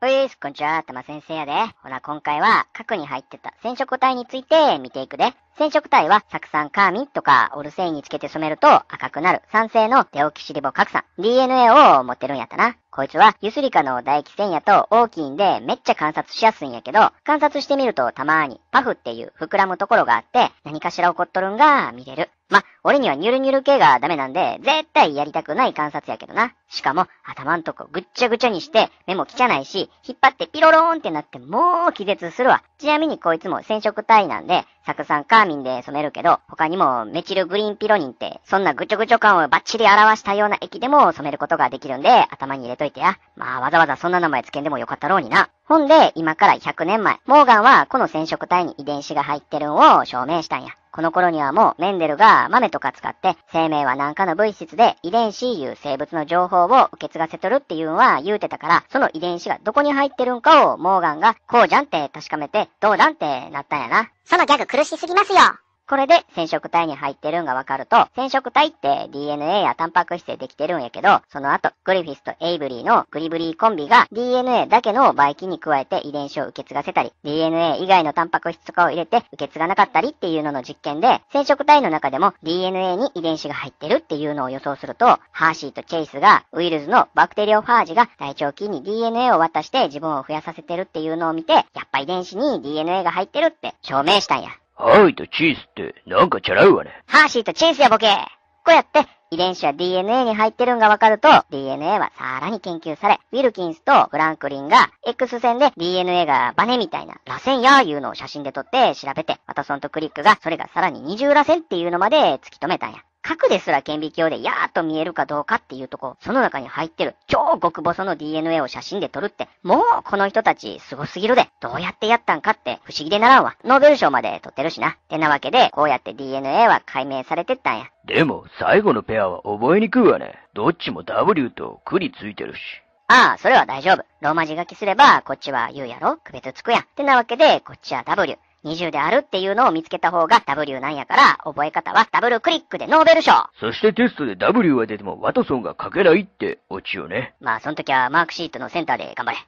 おい、す、こんにちは、たま先生やで。ほな、今回は、核に入ってた染色体について見ていくで。染色体は、酢酸カーミンとかオルセインにつけて染めると赤くなる酸性のデオキシリボ核酸。DNA を持ってるんやったな。こいつは、ユスリカの唾液腺やと大きいんで、めっちゃ観察しやすいんやけど、観察してみるとたまーに、パフっていう膨らむところがあって、何かしら起こっとるんが見れる。ま、俺にはニュルニュル系がダメなんで、絶対やりたくない観察やけどな。しかも、頭んとこぐっちゃぐちゃにして、目も汚いし、引っ張ってピロローンってなってもう気絶するわ。ちなみにこいつも染色体なんで、酢酸カーミンで染めるけど、他にもメチルグリーンピロニンって、そんなぐちょぐちょ感をバッチリ表したような液でも染めることができるんで、頭に入れといてや。まあわざわざそんな名前つけんでもよかったろうにな。ほんで、今から100年前、モーガンはこの染色体に遺伝子が入ってるんを証明したんや。この頃にはもうメンデルが豆とか使って生命は何かの物質で遺伝子いう生物の情報を受け継がせとるっていうのは言うてたからその遺伝子がどこに入ってるんかをモーガンがこうじゃんって確かめてどうだんってなったんやな。そのギャグ苦しすぎますよ。これで染色体に入ってるんがわかると、染色体って DNA やタンパク質でできてるんやけど、その後、グリフィスとエイブリーのグリブリーコンビが DNA だけの媒菌に加えて遺伝子を受け継がせたり、DNA 以外のタンパク質とかを入れて受け継がなかったりっていうのの実験で、染色体の中でも DNA に遺伝子が入ってるっていうのを予想すると、ハーシーとチェイスがウイルスのバクテリオファージが大腸菌に DNA を渡して自分を増やさせてるっていうのを見て、やっぱ遺伝子に DNA が入ってるって証明したんや。はいとチーズってなんかチャラいわね。ハーシーとチーズやボケ。こうやって遺伝子は DNA に入ってるんがわかると、DNA はさらに研究され、ウィルキンスとフランクリンが X 線で DNA がバネみたいな螺旋やいうのを写真で撮って調べて、ワタソンとクリックがそれがさらに二重螺旋っていうのまで突き止めたんや。核ですら顕微鏡でやーっと見えるかどうかっていうとこ、その中に入ってる超極細の DNA を写真で撮るって、もうこの人たち凄すぎるで、どうやってやったんかって不思議でならんわ。ノーベル賞まで撮ってるしな。ってなわけで、こうやって DNA は解明されてったんや。でも、最後のペアは覚えにくいわね。どっちも W とクリついてるし。ああ、それは大丈夫。ローマ字書きすれば、こっちは U やろ区別つくやん。ってなわけで、こっちは W。20であるっていうのを見つけた方が W なんやから、覚え方はダブルクリックでノーベル賞。そしてテストで W は出てもワトソンが書けないってオチよね。まあ、その時はマークシートのセンターで頑張れ。